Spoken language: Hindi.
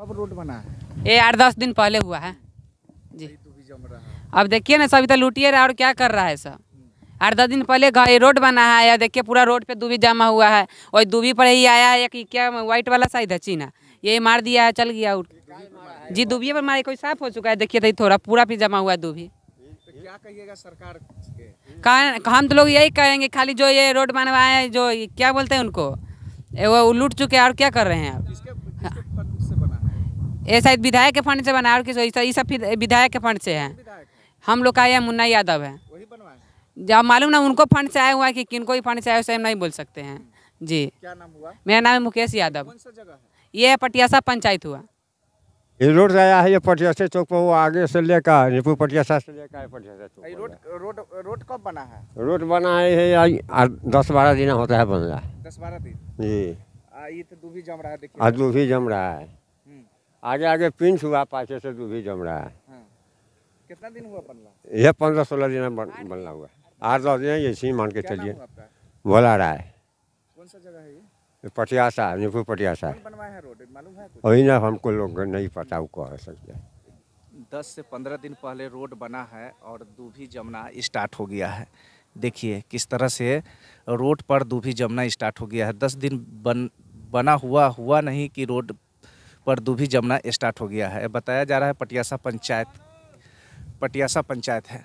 अब रोड बना है ये आठ दस दिन पहले हुआ है जी अब देखिए ना सभी तो लुटिए रहा और क्या कर रहा है सब आठ दस दिन पहले ये रोड बना है या देखिए पूरा रोड पे दूबी जमा हुआ है और दूबी पर ही आया है कि क्या व्हाइट वाला साइड है चीना यही मार दिया है चल गया उठ जी दूबी पर मारे कोई साफ हो चुका है देखिए तो थोड़ा पूरा भी जमा हुआ है दूबी तो क्या कहिएगा सरकार हम तो लोग यही कहेंगे खाली जो ये रोड बनवाए जो क्या बोलते हैं उनको वो लूट चुके हैं और क्या कर रहे हैं आप ये शायद विधायक के फंड से बना और और ये सब विधायक के फंड से है हम लोग का यह मुन्ना यादव है जब मालूम ना उनको फंड से आया हुआ है कि किनको ही फंड से आया उसे हम नहीं बोल सकते हैं जी क्या नाम हुआ मेरा नाम है मुकेश यादव कौन है ये पटियासा पंचायत हुआ ये रोड आया है ये पटियासा चौक पर वो आगे से लेकर रिपू पटियासा से लेकर रोड कब बना है रोड बना है दस बारह दिन होता है बन रहा है दस बारह दिन जी ये तो दूभी जम रहा है देखिए दूभी जम रहा है आगे आगे पिंच हुआ पाचे से दूध भी जम रहा है हाँ। कितना दिन हुआ बनला यह पंद्रह सोलह दिन बन, बनला हुआ आठ दस दिन ये सी मान के चलिए बोला रहा है कौन सा जगह है ये पटियासा निपुर पटियासा वही ना हमको लोग नहीं पता वो कह सकते दस से पंद्रह दिन पहले रोड बना है और दूभी जमना स्टार्ट हो गया है देखिए किस तरह से रोड पर दूभी जमना स्टार्ट हो गया है दस दिन बन बना हुआ हुआ नहीं कि रोड पर दूभी जमना स्टार्ट हो गया है बताया जा रहा है पटियासा पंचायत पटियासा पंचायत है